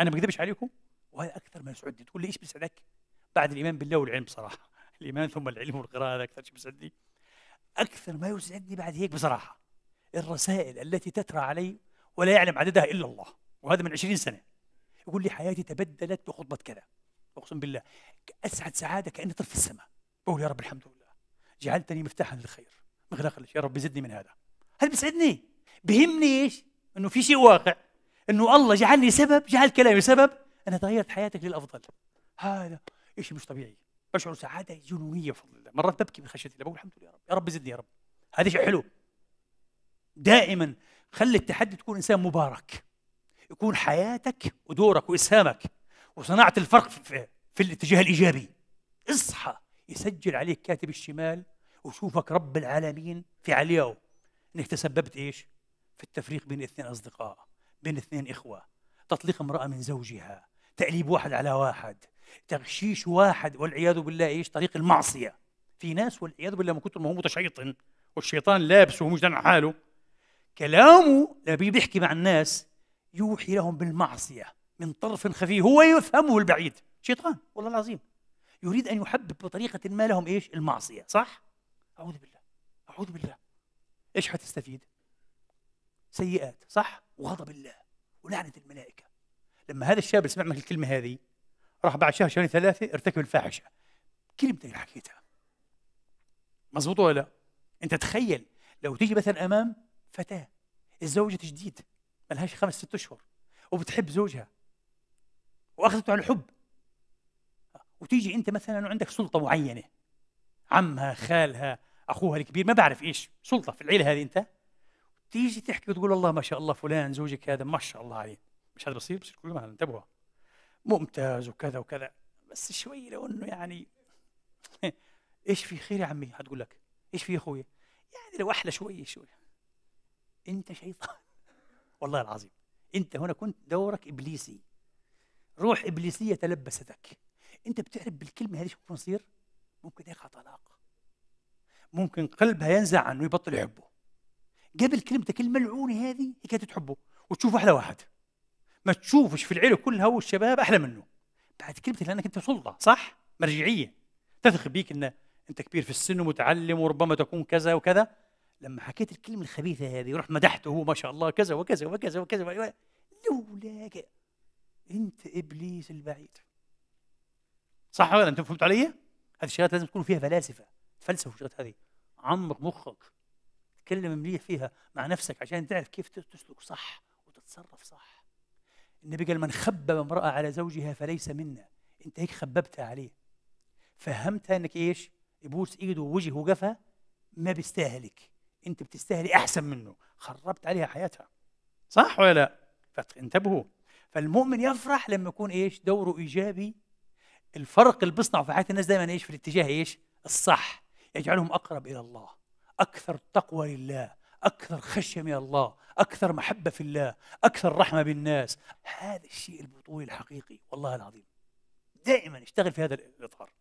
انا ما بكذبش عليكم وهذا اكثر ما يسعدني تقول لي ايش بيسعدك؟ بعد الايمان بالله والعلم بصراحه الايمان ثم العلم والقراءه هذا اكثر شيء بيسعدني اكثر ما يسعدني بعد هيك بصراحه الرسائل التي تترى علي ولا يعلم عددها الا الله وهذا من 20 سنه يقول لي حياتي تبدلت بخطبه كذا اقسم بالله اسعد سعاده كاني طفل في السماء بقول يا رب الحمد لله جعلتني مفتاحا للخير مغلقا يا رب زدني من هذا هذا بيسعدني بهمني ايش؟ انه في شيء واقع انه الله جعلني سبب جعل كلامي سبب انا تغيرت حياتك للافضل هذا شيء مش طبيعي بشعر سعاده جنونيه بفضل الله مرات ببكي من خشيه الله بقول الحمد لله يا رب يا رب زدني يا رب هذا شيء حلو دائما خلي التحدي تكون انسان مبارك يكون حياتك ودورك واسهامك وصناعه الفرق في, في الاتجاه الايجابي اصحى يسجل عليك كاتب الشمال وشوفك رب العالمين في علياو انك تسببت ايش؟ في التفريق بين اثنين اصدقاء بين اثنين إخوة تطليق امرأة من زوجها تأليب واحد على واحد تغشيش واحد والعياذ بالله ايش طريق المعصية في ناس والعياذ بالله من كثر ما هو متشيطن والشيطان لابسه ومش دان حاله كلامه لما بيحكي مع الناس يوحي لهم بالمعصية من طرف خفي هو يفهمه البعيد شيطان والله العظيم يريد أن يحبب بطريقة ما لهم إيش المعصية صح؟ أعوذ بالله أعوذ بالله إيش حتستفيد؟ سيئات صح وغضب الله ولعنه الملائكه لما هذا الشاب اللي سمع منك الكلمه هذه راح بعد شهر شهرين ثلاثه ارتكب الفاحشه كلمتين حكيتها مزبوط ولا لا انت تخيل لو تيجي مثلا امام فتاه الزوجة جديد ما لهاش خمس ست اشهر وبتحب زوجها واخذته على الحب وتيجي انت مثلا وعندك سلطه معينه عمها خالها اخوها الكبير ما بعرف ايش سلطه في العيله هذه انت تيجي تحكي وتقول الله ما شاء الله فلان زوجك هذا ما شاء الله عليه مش هذا بصير بصير ما انتبهوا ممتاز وكذا وكذا بس شوي لو انه يعني ايش في خير يا عمي هتقول لك ايش في يا اخويا يعني لو احلى شويه شوي انت شيطان والله العظيم انت هنا كنت دورك ابليسي روح ابليسيه تلبستك انت بتعرف بالكلمه هذه شو ممكن يصير ممكن يقع طلاق ممكن قلبها ينزع عنه يبطل يحبه قبل كلمتك الملعونة هذه هي كانت تحبه وتشوف احلى واحد ما تشوفش في العيلة كلها والشباب أحلى منه بعد كلمتك لأنك أنت سلطة صح مرجعية تثق بيك أن أنت كبير في السن ومتعلم وربما تكون كذا وكذا لما حكيت الكلمة الخبيثة هذه ورحت مدحته هو ما شاء الله كذا وكذا وكذا وكذا, وكذا. لولاك أنت إبليس البعيد صح ولا انت فهمت علي؟ هذه الشغلات لازم تكون فيها فلاسفة تفلسفوا الشغلات هذه عمق مخك تتكلم مليح فيها مع نفسك عشان تعرف كيف تسلك صح وتتصرف صح النبي قال من خبب امرأة على زوجها فليس منا انت هيك خببتها عليه فهمتها انك ايش يبوس ايده ووجهه وقفا ما بيستاهلك انت بتستاهلي احسن منه خربت عليها حياتها صح ولا لا فانتبهوا فالمؤمن يفرح لما يكون ايش دوره ايجابي الفرق اللي بيصنعه في حياه الناس دائما ايش في الاتجاه ايش الصح يجعلهم اقرب الى الله أكثر تقوى لله أكثر خشية من الله أكثر محبة في الله أكثر رحمة بالناس هذا الشيء البطولي الحقيقي والله العظيم دائما اشتغل في هذا الإطار